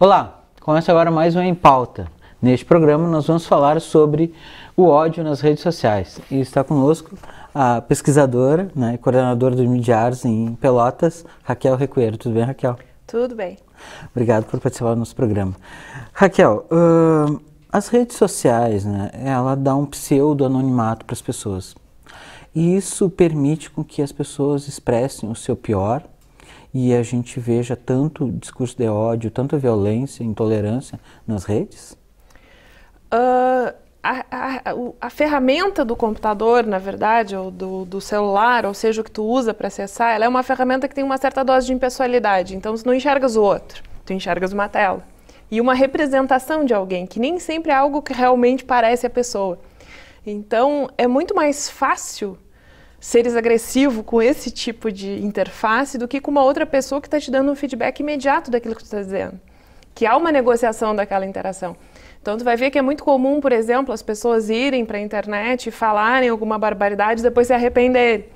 Olá, começa agora mais um Em Pauta. Neste programa nós vamos falar sobre o ódio nas redes sociais. E está conosco a pesquisadora né, e coordenadora do Midiars em Pelotas, Raquel Recueiro. Tudo bem, Raquel? Tudo bem. Obrigado por participar do nosso programa. Raquel, uh, as redes sociais, né, ela dá um pseudo anonimato para as pessoas. E isso permite com que as pessoas expressem o seu pior e a gente veja tanto discurso de ódio, tanta violência, intolerância nas redes? Uh, a, a, a, ferramenta do computador, na verdade, ou do, do celular, ou seja, o que tu usa para acessar, ela é uma ferramenta que tem uma certa dose de impessoalidade. Então, tu não enxergas o outro, tu enxergas uma tela e uma representação de alguém, que nem sempre é algo que realmente parece a pessoa. Então, é muito mais fácil seres agressivo com esse tipo de interface do que com uma outra pessoa que está te dando um feedback imediato daquilo que tu está dizendo. Que há uma negociação daquela interação. Então tu vai ver que é muito comum, por exemplo, as pessoas irem para a internet e falarem alguma barbaridade e depois se arrependerem.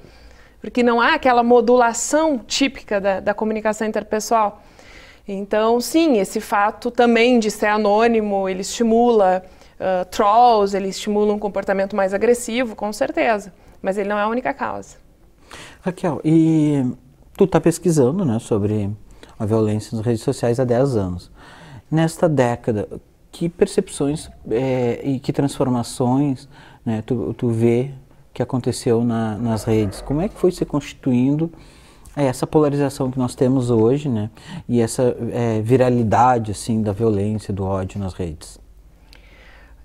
Porque não há aquela modulação típica da, da comunicação interpessoal. Então, sim, esse fato também de ser anônimo, ele estimula uh, trolls, ele estimula um comportamento mais agressivo, com certeza. Mas ele não é a única causa. Raquel, e tu está pesquisando né, sobre a violência nas redes sociais há 10 anos. Nesta década, que percepções é, e que transformações né, tu, tu vê que aconteceu na, nas redes? Como é que foi se constituindo é essa polarização que nós temos hoje, né? E essa é, viralidade, assim, da violência, do ódio nas redes.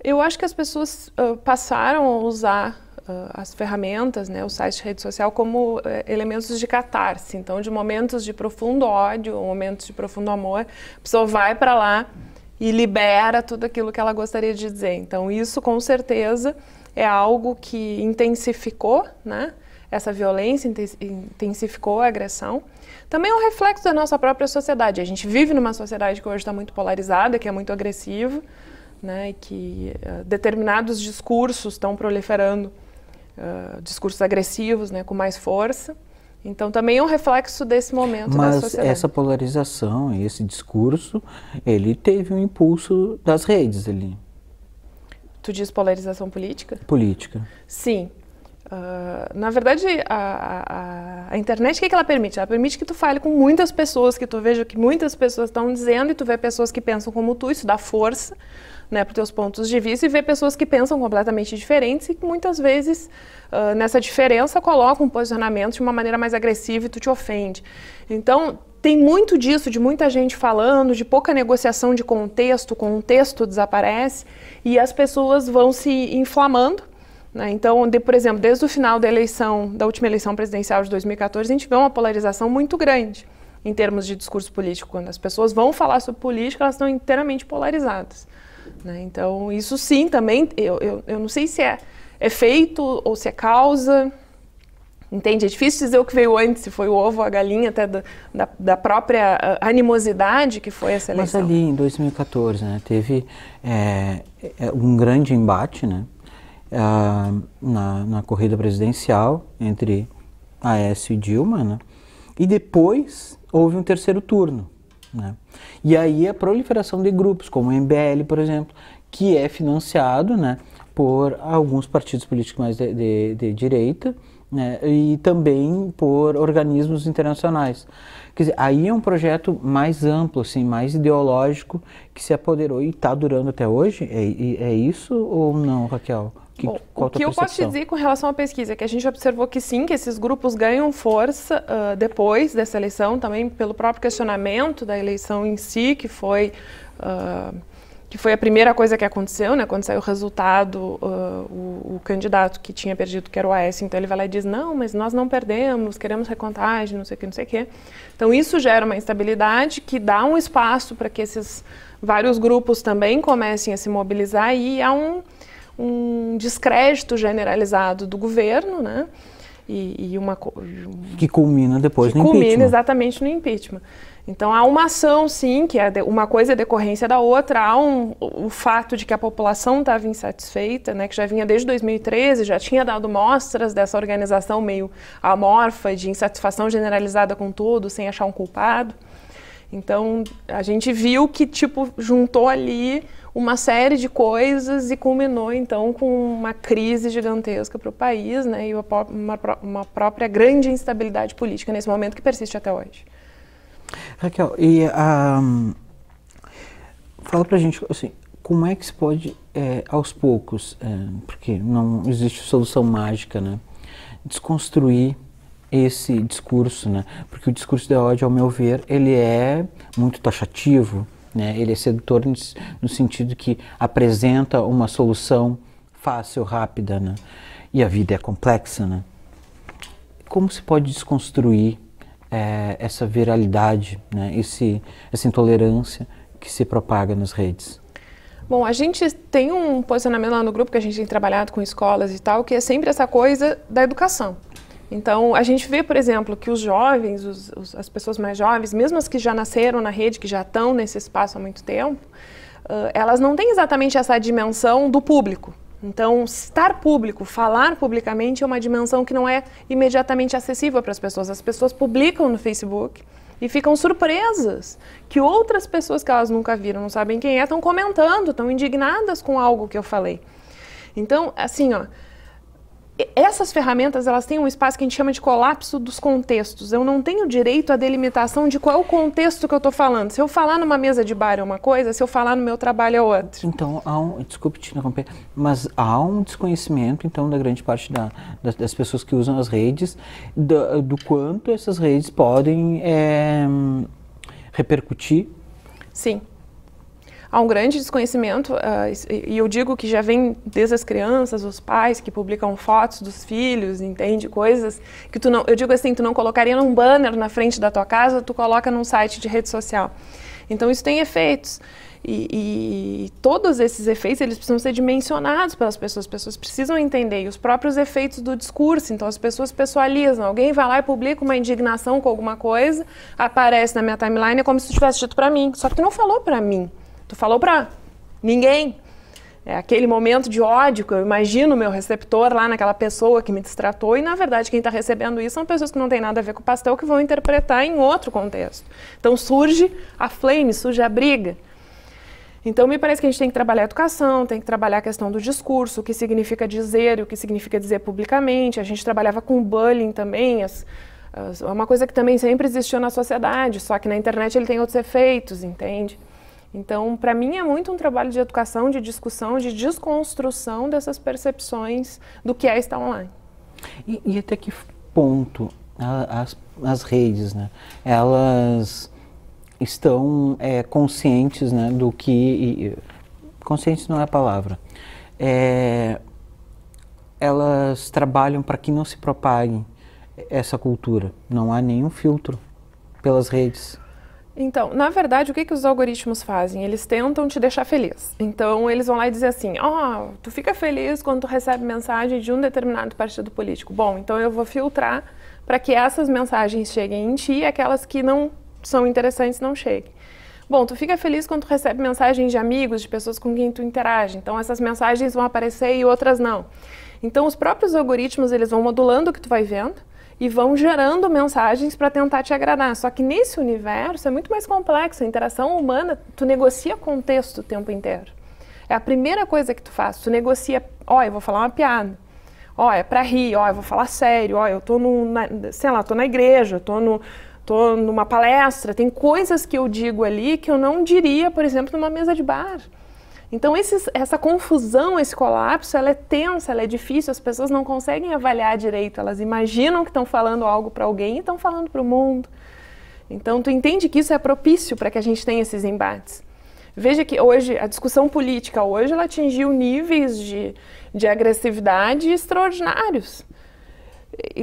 Eu acho que as pessoas uh, passaram a usar uh, as ferramentas, né, o site de rede social, como uh, elementos de catarse. Então, de momentos de profundo ódio, momentos de profundo amor, a pessoa vai para lá e libera tudo aquilo que ela gostaria de dizer. Então, isso com certeza é algo que intensificou, né? essa violência intensificou a agressão. Também é um reflexo da nossa própria sociedade. A gente vive numa sociedade que hoje está muito polarizada, que é muito agressiva, né, e que uh, determinados discursos estão proliferando, uh, discursos agressivos, né, com mais força. Então também é um reflexo desse momento Mas da sociedade. essa polarização, esse discurso, ele teve um impulso das redes ali. Tu diz polarização política? Política. Sim, Uh, na verdade, a, a, a internet, o que, que ela permite? Ela permite que tu fale com muitas pessoas, que tu veja que muitas pessoas estão dizendo e tu vê pessoas que pensam como tu, isso dá força né, para os teus pontos de vista e vê pessoas que pensam completamente diferentes e que muitas vezes uh, nessa diferença colocam um posicionamento de uma maneira mais agressiva e tu te ofende. Então, tem muito disso, de muita gente falando, de pouca negociação de contexto, o contexto desaparece e as pessoas vão se inflamando né? Então, de, por exemplo, desde o final da eleição, da última eleição presidencial de 2014, a gente vê uma polarização muito grande em termos de discurso político. Quando as pessoas vão falar sobre política, elas estão inteiramente polarizadas. Né? Então, isso sim também, eu, eu, eu não sei se é efeito ou se é causa. Entende? É difícil dizer o que veio antes, se foi o ovo ou a galinha, até da, da, da própria ah, animosidade que foi essa eleição. Mas ali em 2014, né, teve é, um grande embate, né, uh, na, na corrida presidencial entre Aécio e Dilma, né? E depois houve um terceiro turno, né? E aí a proliferação de grupos, como o MBL, por exemplo, que é financiado, né? Por alguns partidos políticos mais de, de, de direita, né, e também por organismos internacionais. Quer dizer, aí é um projeto mais amplo, assim, mais ideológico, que se apoderou e está durando até hoje. É, é, é isso ou não, Raquel? Que, Bom, o que eu posso te dizer com relação à pesquisa é que a gente observou que sim, que esses grupos ganham força uh, depois dessa eleição, também pelo próprio questionamento da eleição em si, que foi uh, que foi a primeira coisa que aconteceu, né? Quando saiu o resultado, uh, o, o, candidato que tinha perdido, que era o AS, então ele vai lá e diz não, mas nós não perdemos, queremos recontagem, não sei o que, não sei o que. Então isso gera uma instabilidade que dá um espaço para que esses vários grupos também comecem a se mobilizar e há um um descrédito generalizado do governo, né? E, e uma que culmina depois que no culmina impeachment. exatamente no impeachment. Então há uma ação, sim, que é uma coisa é decorrência da outra. Há um, o fato de que a população estava insatisfeita, né, que já vinha desde 2013, já tinha dado mostras dessa organização meio amorfa de insatisfação generalizada com tudo, sem achar um culpado. Então a gente viu que tipo juntou ali uma série de coisas e culminou então com uma crise gigantesca para o país né, e uma, uma própria grande instabilidade política nesse momento que persiste até hoje. Raquel, e um, fala para a gente assim, como é que se pode é, aos poucos, é, porque não existe solução mágica, né, desconstruir esse discurso, né? Porque o discurso da ódio, ao meu ver, ele é muito taxativo, né? Ele é sedutor no sentido que apresenta uma solução fácil, rápida, né? e a vida é complexa. Né? Como se pode desconstruir é, essa viralidade, né? Esse, essa intolerância que se propaga nas redes? Bom, a gente tem um posicionamento lá no grupo que a gente tem trabalhado com escolas e tal, que é sempre essa coisa da educação. Então, a gente vê, por exemplo, que os jovens, os, os, as pessoas mais jovens, mesmo as que já nasceram na rede, que já estão nesse espaço há muito tempo, uh, elas não têm exatamente essa dimensão do público. Então, estar público, falar publicamente é uma dimensão que não é imediatamente acessível para as pessoas. As pessoas publicam no Facebook e ficam surpresas que outras pessoas que elas nunca viram, não sabem quem é, estão comentando, estão indignadas com algo que eu falei. Então, assim, ó, essas ferramentas elas têm um espaço que a gente chama de colapso dos contextos. Eu não tenho direito à delimitação de qual o contexto que eu estou falando. Se eu falar numa mesa de bar é uma coisa, se eu falar no meu trabalho é outra. Então, há um, desculpe te interromper, mas há um desconhecimento, então, da grande parte da, das, das, pessoas que usam as redes, do, do quanto essas redes podem é, repercutir Sim há um grande desconhecimento, uh, e eu digo que já vem desde as crianças, os pais que publicam fotos dos filhos, entende? Coisas que tu não. Eu digo assim, tu não colocaria num banner na frente da tua casa, tu coloca num site de rede social. Então isso tem efeitos. E, e, todos esses efeitos eles precisam ser dimensionados pelas pessoas. As pessoas precisam entender e os próprios efeitos do discurso. Então as pessoas pessoalizam. Alguém vai lá e publica uma indignação com alguma coisa, aparece na minha timeline é como se tivesse dito para mim, só que tu não falou para mim. Tu falou pra ninguém. É aquele momento de ódio que eu imagino meu receptor lá naquela pessoa que me destratou e na verdade quem está recebendo isso são pessoas que não têm nada a ver com o pastel que vão interpretar em outro contexto. Então surge a flame, surge a briga. Então me parece que a gente tem que trabalhar a educação, tem que trabalhar a questão do discurso, o que significa dizer, o que significa dizer publicamente. A gente trabalhava com bullying também, as, as, é uma coisa que também sempre existiu na sociedade, só que na internet ele tem outros efeitos, entende? Então, para mim é muito um trabalho de educação, de discussão, de desconstrução dessas percepções do que é estar online. E, e até que ponto as, as redes, né? Elas estão é, conscientes, né, do que e, conscientes não é a palavra. É, elas trabalham para que não se propague essa cultura. Não há nenhum filtro pelas redes. Então, na verdade, o que, que os algoritmos fazem? Eles tentam te deixar feliz. Então, eles vão lá e dizer assim: ó, oh, tu fica feliz quando tu recebe mensagem de um determinado partido político. Bom, então eu vou filtrar para que essas mensagens cheguem em ti e aquelas que não são interessantes não cheguem. Bom, tu fica feliz quando tu recebe mensagens de amigos, de pessoas com quem tu interage. Então, essas mensagens vão aparecer e outras não. Então, os próprios algoritmos, eles vão modulando o que tu vai vendo e vão gerando mensagens para tentar te agradar. Só que nesse universo é muito mais complexo. A interação humana, tu negocia contexto o tempo inteiro. É a primeira coisa que tu faz. Tu negocia, ó, eu vou falar uma piada. Ó, é para rir, ó, eu vou falar sério, ó, eu tô no, na, sei lá, tô na igreja, tô no tô numa palestra, tem coisas que eu digo ali que eu não diria, por exemplo, numa mesa de bar. Então, esses, essa confusão, esse colapso, ela é tensa, ela é difícil, as pessoas não conseguem avaliar direito, elas imaginam que estão falando algo para alguém e estão falando para o mundo. Então, tu entende que isso é propício para que a gente tenha esses embates. Veja que hoje, a discussão política hoje, ela atingiu níveis de, de agressividade extraordinários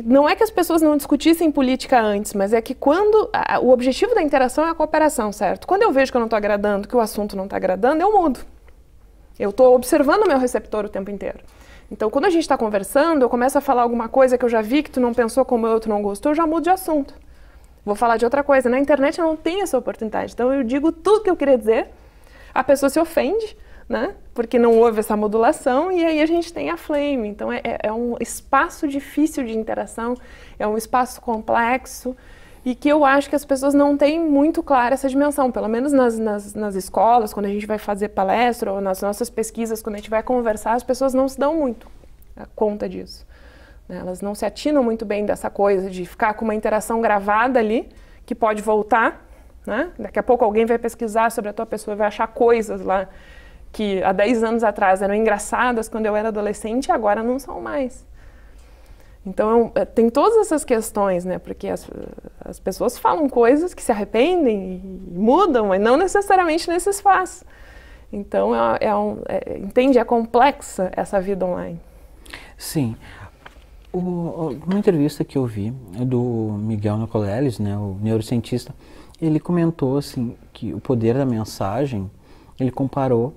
não é que as pessoas não discutissem política antes, mas é que quando a, o objetivo da interação é a cooperação, certo? Quando eu vejo que eu não estou agradando, que o assunto não está agradando, eu mudo. Eu estou observando o meu receptor o tempo inteiro. Então, quando a gente está conversando, eu começo a falar alguma coisa que eu já vi que tu não pensou como eu, tu não gostou, eu já mudo de assunto. Vou falar de outra coisa. Na internet não tem essa oportunidade. Então, eu digo tudo que eu queria dizer, a pessoa se ofende, né? Porque não houve essa modulação e aí a gente tem a flame. Então, é, é, é um espaço difícil de interação, é um espaço complexo, e que eu acho que as pessoas não têm muito clara essa dimensão, pelo menos nas, nas, nas escolas, quando a gente vai fazer palestra ou nas nossas pesquisas, quando a gente vai conversar, as pessoas não se dão muito é, conta disso. Né? Elas não se atinam muito bem dessa coisa de ficar com uma interação gravada ali, que pode voltar. Né? Daqui a pouco alguém vai pesquisar sobre a tua pessoa e vai achar coisas lá que há 10 anos atrás eram engraçadas quando eu era adolescente e agora não são mais. Então, é é, tem todas essas questões, né? Porque as, as pessoas falam coisas que se arrependem e mudam, mas não necessariamente nesse espaço. Então, é, é um, é, entende? É complexa essa vida online. Sim. O, uma entrevista que eu vi do Miguel Nicoleles, né, o neurocientista, ele comentou assim que o poder da mensagem, ele comparou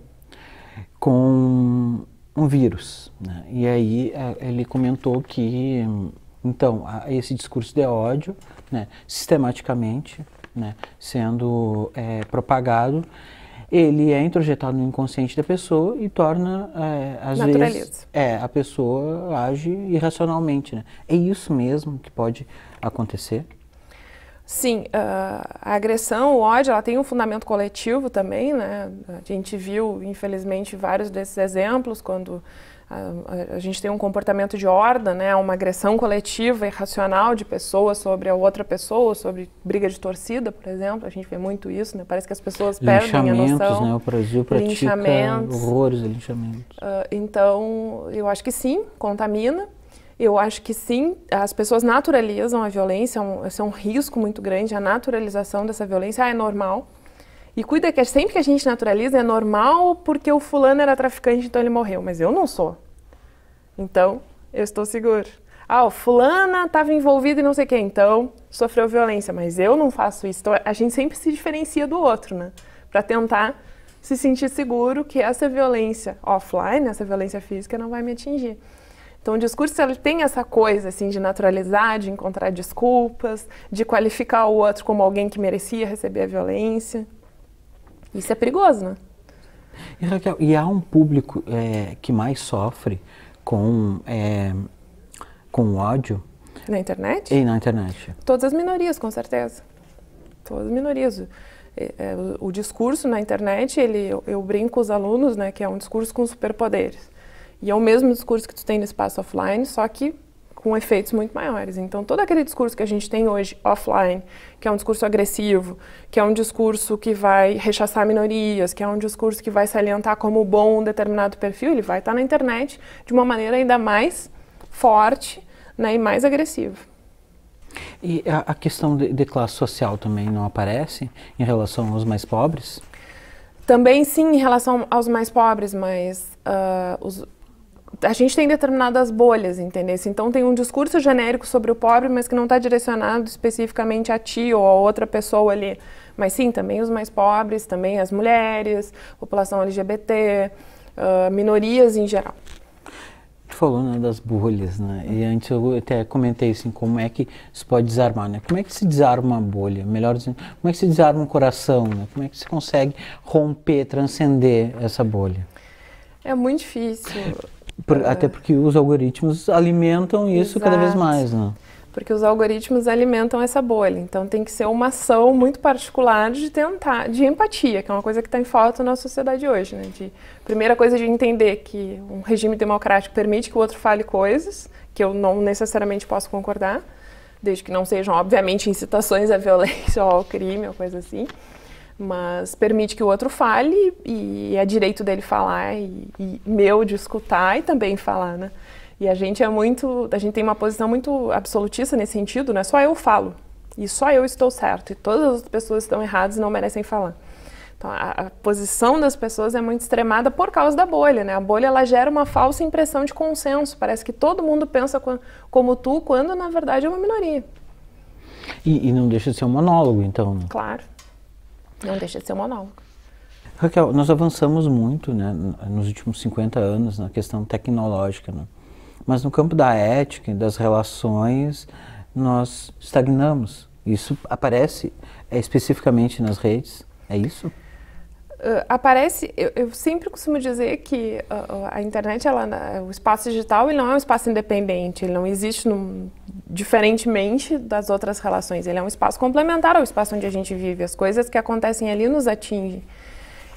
com um vírus. Né? E aí é, ele comentou que, então, esse discurso de ódio né, sistematicamente, né, sendo é, propagado, ele é introjetado no inconsciente da pessoa e torna, é, às vezes, é, a pessoa age irracionalmente. Né? É isso mesmo que pode acontecer? Sim, ah, a agressão, o ódio, ela tem um fundamento coletivo também, né? A gente viu, infelizmente, vários desses exemplos quando a, a, gente tem um comportamento de horda, né, uma agressão coletiva irracional de pessoas sobre a outra pessoa, sobre briga de torcida, por exemplo. A gente vê muito isso, né? Parece que as pessoas perdem a noção. Né? O Brasil pratica linchamentos. horrores de linchamentos. Uh, então, eu acho que sim, contamina. Eu acho que sim, as pessoas naturalizam a violência, é um, esse é um risco muito grande, a naturalização dessa violência ah, é normal. E cuida que é sempre que a gente naturaliza é normal porque o fulano era traficante, então ele morreu. Mas eu não sou. Então, eu estou seguro. Ah, o fulana estava envolvido e não sei o que, então sofreu violência. Mas eu não faço isso. Então, a gente sempre se diferencia do outro, né? Para tentar se sentir seguro que essa violência offline, essa violência física, não vai me atingir. Então, o discurso ele tem essa coisa assim de naturalizar, de encontrar desculpas, de qualificar o outro como alguém que merecia receber a violência. Isso é perigoso, né? E, Raquel, e há um público é, que mais sofre com, é, com ódio? Na internet? E na internet. Todas as minorias, com certeza. Todas as minorias. O, é, é, discurso na internet, ele, eu, eu brinco os alunos, né, que é um discurso com superpoderes. E é o mesmo discurso que tu tem no espaço offline, só que com efeitos muito maiores. Então, todo aquele discurso que a gente tem hoje offline, que é um discurso agressivo, que é um discurso que vai rechaçar minorias, que é um discurso que vai salientar como bom um determinado perfil, ele vai estar na internet de uma maneira ainda mais forte né, e mais agressiva. E a, a questão de, de classe social também não aparece em relação aos mais pobres? Também sim, em relação aos mais pobres, mas uh, os, a gente tem determinadas bolhas, entendeu? Então tem um discurso genérico sobre o pobre, mas que não está direcionado especificamente a ti ou a outra pessoa ali. Mas sim, também os mais pobres, também as mulheres, população LGBT, uh, ah, minorias em geral. Tu falou né, das bolhas, né? E antes eu até comentei assim, como é que se pode desarmar, né? Como é que se desarma uma bolha? Melhor dizendo, como é que se desarma um coração, né? Como é que se consegue romper, transcender essa bolha? É muito difícil. Por, até porque os algoritmos alimentam isso Exato. cada vez mais, né? Porque os algoritmos alimentam essa bolha. Então tem que ser uma ação muito particular de tentar, de empatia, que é uma coisa que está em falta na sociedade hoje, né? De primeira coisa de entender que um regime democrático permite que o outro fale coisas que eu não necessariamente posso concordar, desde que não sejam obviamente incitações à violência ou ao crime ou coisa assim mas permite que o outro fale e é direito dele falar e, e, meu de escutar e também falar, né? E a gente é muito, a gente tem uma posição muito absolutista nesse sentido, né? Só eu falo e só eu estou certo e todas as pessoas estão erradas e não merecem falar. Então, a, a, posição das pessoas é muito extremada por causa da bolha, né? A bolha ela gera uma falsa impressão de consenso. Parece que todo mundo pensa com, como tu, quando na verdade é uma minoria. E, e não deixa de ser um monólogo, então. Né? Claro. Não deixa de ser um monólogo. Raquel, nós avançamos muito né, nos últimos 50 anos na questão tecnológica, né? mas no campo da ética e das relações nós estagnamos. Isso aparece é especificamente nas redes, é isso? Uh, aparece, eu, eu, sempre costumo dizer que uh, a internet, ela, é o espaço digital, ele não é um espaço independente, ele não existe num, diferentemente das outras relações, ele é um espaço complementar ao espaço onde a gente vive, as coisas que acontecem ali nos atingem.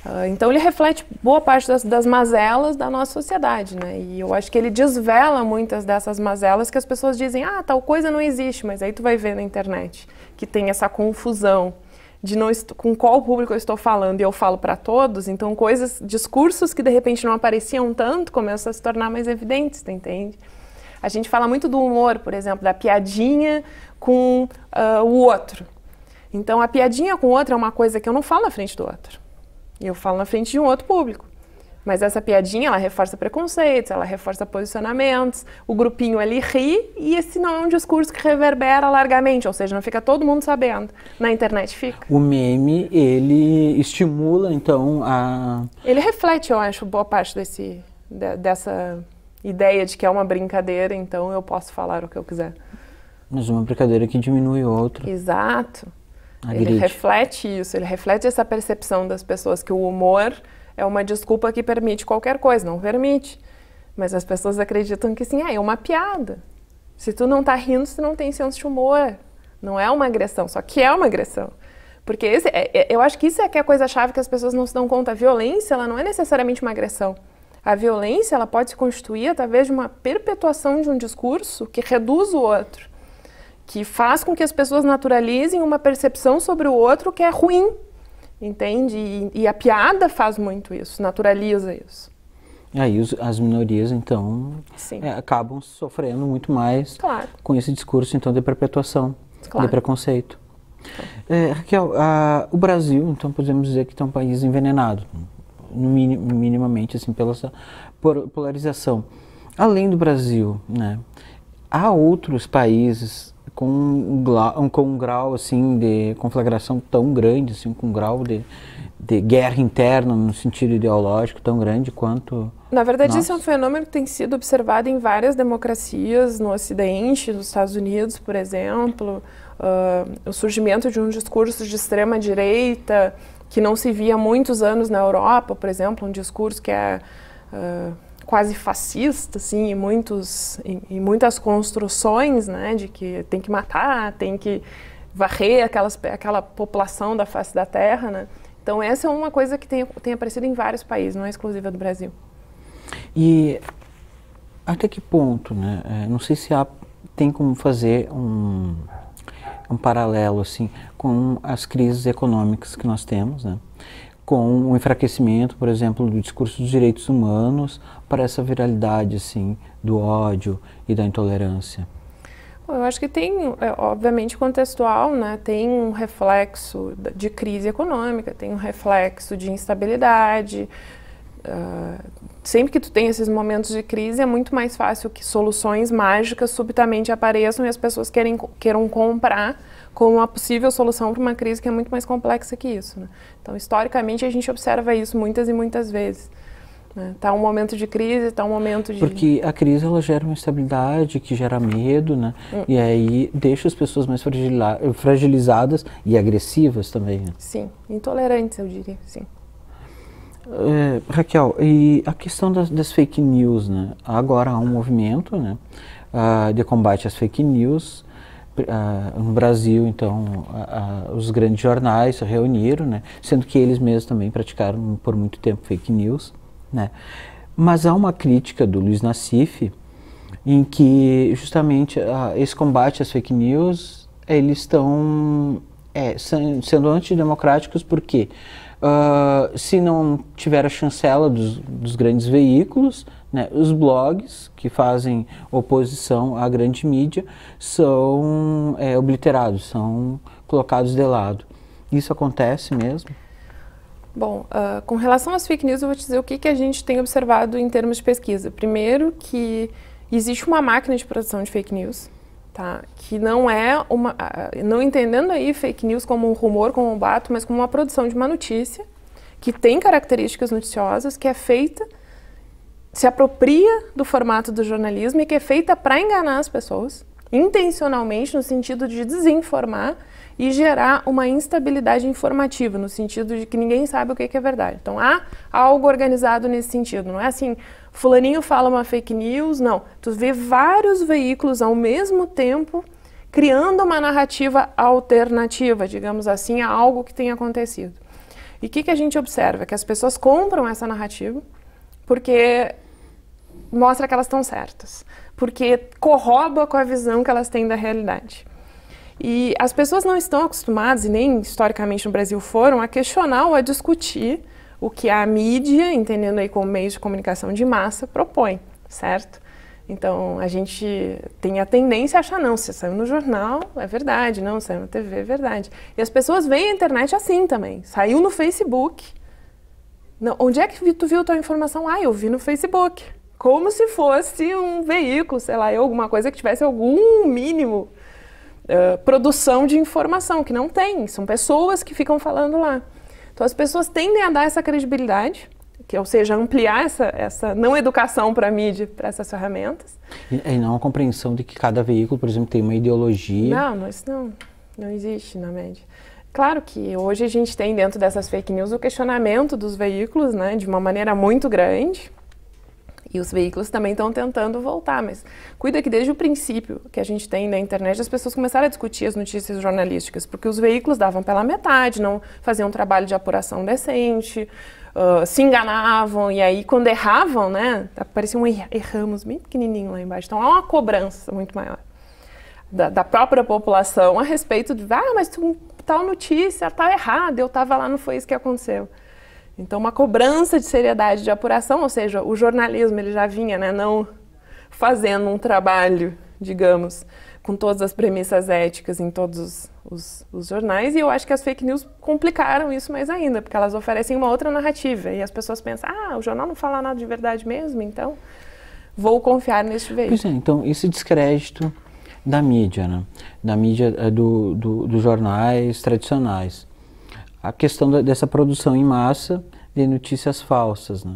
Uh, então ele reflete boa parte das, das, mazelas da nossa sociedade, né? E eu acho que ele desvela muitas dessas mazelas que as pessoas dizem, ah, tal coisa não existe, mas aí tu vai ver na internet que tem essa confusão de não com qual público eu estou falando e eu falo para todos, então coisas, discursos que de repente não apareciam tanto começam a se tornar mais evidentes, tu entende? A gente fala muito do humor, por exemplo, da piadinha com uh, o outro. Então a piadinha com o outro é uma coisa que eu não falo na frente do outro. Eu falo na frente de um outro público. Mas essa piadinha, ela reforça preconceitos, ela reforça posicionamentos, o grupinho ali ri e esse não é um discurso que reverbera largamente, ou seja, não fica todo mundo sabendo. Na internet fica. O meme, ele estimula, então, a... Ele reflete, eu acho, boa parte desse, de, dessa ideia de que é uma brincadeira, então eu posso falar o que eu quiser. Mas uma brincadeira que diminui outra. Exato. Ele reflete isso, ele reflete essa percepção das pessoas que o humor é uma desculpa que permite qualquer coisa, não permite. Mas as pessoas acreditam que sim, é uma piada. Se tu não tá rindo, tu não tem senso de humor. Não é uma agressão, só que é uma agressão. Porque esse, é, é, eu acho que isso é que é a coisa chave que as pessoas não se dão conta. A violência, ela não é necessariamente uma agressão. A violência, ela pode se constituir através de uma perpetuação de um discurso que reduz o outro, que faz com que as pessoas naturalizem uma percepção sobre o outro que é ruim, entende? E, e, a piada faz muito isso, naturaliza isso. Aí é, as minorias, então, é, acabam sofrendo muito mais claro. com esse discurso, então, de perpetuação, claro. de preconceito. Então. É, Raquel, a, o Brasil, então, podemos dizer que é um país envenenado, no minim, minimamente, assim, pela polarização. Além do Brasil, né, há outros países com um, com um grau assim de conflagração tão grande, assim, com um grau de, de guerra interna no sentido ideológico tão grande quanto. Na verdade, isso é um fenômeno que tem sido observado em várias democracias no Ocidente, nos Estados Unidos, por exemplo, uh, o surgimento de um discurso de extrema direita que não se via há muitos anos na Europa, por exemplo, um discurso que é uh, quase fascista, assim, em, muitos, em, em muitas construções, né, de que tem que matar, tem que varrer aquelas, aquela população da face da terra, né? Então essa é uma coisa que tem, tem aparecido em vários países, não é exclusiva do Brasil. E até que ponto, né? É, não sei se há, tem como fazer um, um paralelo assim com as crises econômicas que nós temos, né? com o um enfraquecimento, por exemplo, do discurso dos direitos humanos para essa viralidade assim do ódio e da intolerância? Eu acho que tem, é, obviamente, contextual, né? Tem um reflexo de crise econômica, tem um reflexo de instabilidade. Uh, sempre que tu tem esses momentos de crise, é muito mais fácil que soluções mágicas subitamente apareçam e as pessoas querem, queiram comprar como uma possível solução para uma crise que é muito mais complexa que isso. Né? Então, historicamente, a gente observa isso muitas e muitas vezes. Está né? Tá um momento de crise, está um momento de... Porque a crise ela gera uma instabilidade que gera medo, né? Hum. E aí deixa as pessoas mais fragilizadas e agressivas também. Né? Sim, intolerantes eu diria, sim. É, Raquel, e a questão das, das, fake news, né? Agora há um movimento, né? Uh, de combate às fake news no Brasil, então, os grandes jornais se reuniram, né? sendo que eles mesmos também praticaram por muito tempo fake news. Né? Mas há uma crítica do Luiz Nassif em que justamente esse combate às fake news, eles estão é, sendo antidemocráticos porque uh, ah, se não tiver a chancela dos, dos grandes veículos, né? Os blogs que fazem oposição à grande mídia são é, obliterados, são colocados de lado. Isso acontece mesmo? Bom, uh, com relação às fake news, eu vou te dizer o que, que a gente tem observado em termos de pesquisa. Primeiro, que existe uma máquina de produção de fake news, tá? que não é uma. Ah, não entendendo aí fake news como um rumor, como um bato, mas como uma produção de uma notícia, que tem características noticiosas, que é feita se apropria do formato do jornalismo e que é feita para enganar as pessoas, intencionalmente, no sentido de desinformar e gerar uma instabilidade informativa, no sentido de que ninguém sabe o que é verdade. Então há algo organizado nesse sentido. Não é assim, fulaninho fala uma fake news, não. Tu vê vários veículos ao mesmo tempo criando uma narrativa alternativa, digamos assim, a algo que tem acontecido. E o que, que a gente observa? Que as pessoas compram essa narrativa porque mostra que elas estão certas, porque corroba com a visão que elas têm da realidade. E as pessoas não estão acostumadas, e nem historicamente no Brasil foram, a questionar ou a discutir o que a mídia, entendendo aí como meio de comunicação de massa, propõe, certo? Então a gente tem a tendência a achar, não, se saiu no jornal é verdade, não, saiu na TV é verdade. E as pessoas veem a internet assim também. Saiu no Facebook, não, onde é que tu viu tua informação? Ah, eu vi no Facebook. Como se fosse um veículo, sei lá, alguma coisa que tivesse algum mínimo uh, produção de informação, que não tem. São pessoas que ficam falando lá. Então as pessoas tendem a dar essa credibilidade, que, ou seja, ampliar essa, essa não educação para a mídia, para essas ferramentas. E, e não a compreensão de que cada veículo, por exemplo, tem uma ideologia. Não, mas isso não, não existe na média. Claro que hoje a gente tem dentro dessas fake news o questionamento dos veículos, né, de uma maneira muito grande. E os veículos também estão tentando voltar, mas cuida que desde o princípio que a gente tem na internet as pessoas começaram a discutir as notícias jornalísticas, porque os veículos davam pela metade, não faziam um trabalho de apuração decente, uh, se enganavam, e aí quando erravam, né, aparecia um erramos bem pequenininho lá embaixo. Então há uma cobrança muito maior da, da própria população a respeito de, ah, mas tu tal notícia está errada, eu estava lá, não foi isso que aconteceu. Então, uma cobrança de seriedade de apuração, ou seja, o jornalismo ele já vinha, né, não fazendo um trabalho, digamos, com todas as premissas éticas em todos os, os, os, jornais, e eu acho que as fake news complicaram isso mais ainda, porque elas oferecem uma outra narrativa, e as pessoas pensam, ah, o jornal não fala nada de verdade mesmo, então vou confiar neste veículo. Pois é, então esse descrédito da mídia, né? da mídia eh, do, do, dos jornais tradicionais. A questão da, dessa produção em massa de notícias falsas. Né?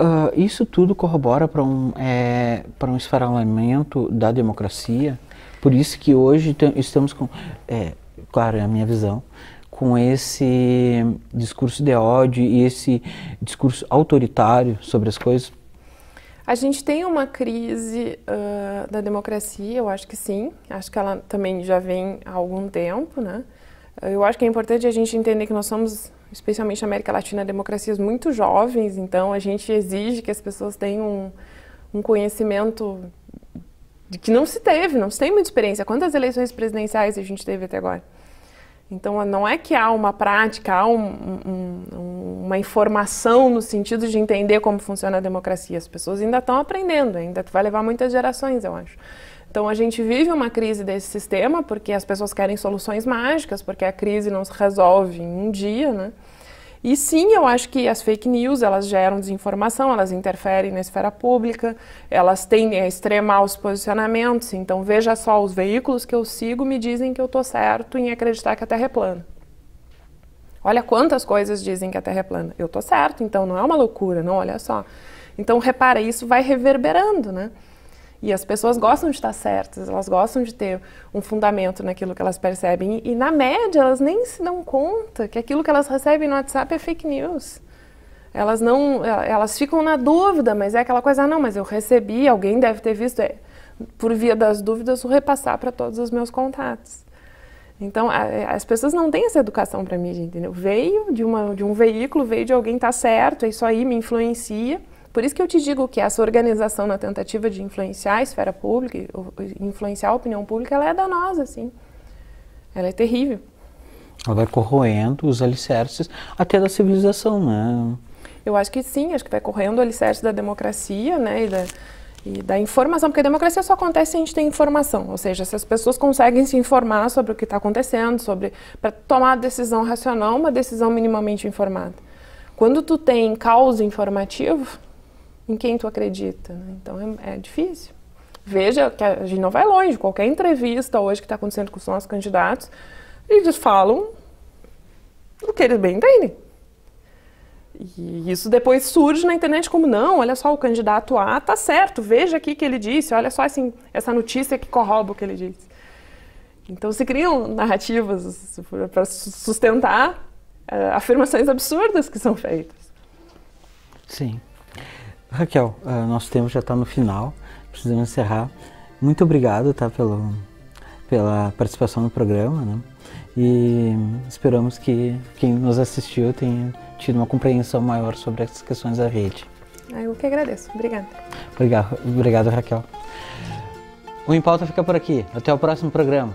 Uh, isso tudo corrobora para um, é, um esfarelamento da democracia, por isso que hoje estamos com, é, claro, é a minha visão, com esse discurso de ódio e esse discurso autoritário sobre as coisas, a gente tem uma crise uh, da democracia, eu acho que sim. Acho que ela também já vem há algum tempo, né? Eu acho que é importante a gente entender que nós somos, especialmente na América Latina, democracias muito jovens, então a gente exige que as pessoas tenham um, um conhecimento de que não se teve, não se tem muita experiência. Quantas eleições presidenciais a gente teve até agora? Então, não é que há uma prática, há um, um, uma informação no sentido de entender como funciona a democracia. As pessoas ainda estão aprendendo, ainda vai levar muitas gerações, eu acho. Então, a gente vive uma crise desse sistema porque as pessoas querem soluções mágicas, porque a crise não se resolve em um dia, né? E sim, eu acho que as fake news, elas geram desinformação, elas interferem na esfera pública, elas tendem a extremar os posicionamentos, então veja só, os veículos que eu sigo me dizem que eu estou certo em acreditar que a Terra é plana. Olha quantas coisas dizem que a Terra é plana. Eu estou certo, então não é uma loucura, não, olha só. Então repara, isso vai reverberando, né? E as pessoas gostam de estar certas, elas gostam de ter um fundamento naquilo que elas percebem. E, na média, elas nem se dão conta que aquilo que elas recebem no WhatsApp é fake news. Elas não, é, elas ficam na dúvida, mas é aquela coisa, ah, não, mas eu recebi, alguém deve ter visto, é, por via das dúvidas, vou repassar para todos os meus contatos. Então, a, é, as pessoas não têm essa educação para mim entendeu? Veio de, uma, de um veículo, veio de alguém tá certo, é isso aí me influencia por isso que eu te digo que essa organização na tentativa de influenciar a esfera pública, influenciar a opinião pública, ela é danosa, assim. Ela é terrível. Ela vai corroendo os alicerces até da civilização, né? Eu acho que sim, acho que vai corroendo o alicerce da democracia, né, e da, e da informação, porque a democracia só acontece se a gente tem informação, ou seja, se as pessoas conseguem se informar sobre o que está acontecendo, sobre para tomar a decisão racional, uma decisão minimamente informada. Quando tu tem caos informativo, em quem tu acredita. Né? Então é, é, difícil. Veja que a gente não vai longe. Qualquer entrevista hoje que está acontecendo com os nossos candidatos, eles falam o que eles bem entendem. E isso depois surge na internet como não, olha só o candidato A tá certo, veja aqui o que ele disse, olha só assim, essa notícia que corroba o que ele disse. Então se criam narrativas para sustentar uh, afirmações absurdas que são feitas. Sim. Raquel, eh, nosso tempo já está no final, precisamos encerrar. Muito obrigado tá, pelo, pela participação no programa né? e esperamos que quem nos assistiu tenha tido uma compreensão maior sobre as questões da rede. Ah, eu que agradeço. Obrigada. Obrigado, obrigado Raquel. O Em Pauta fica por aqui. Até o próximo programa.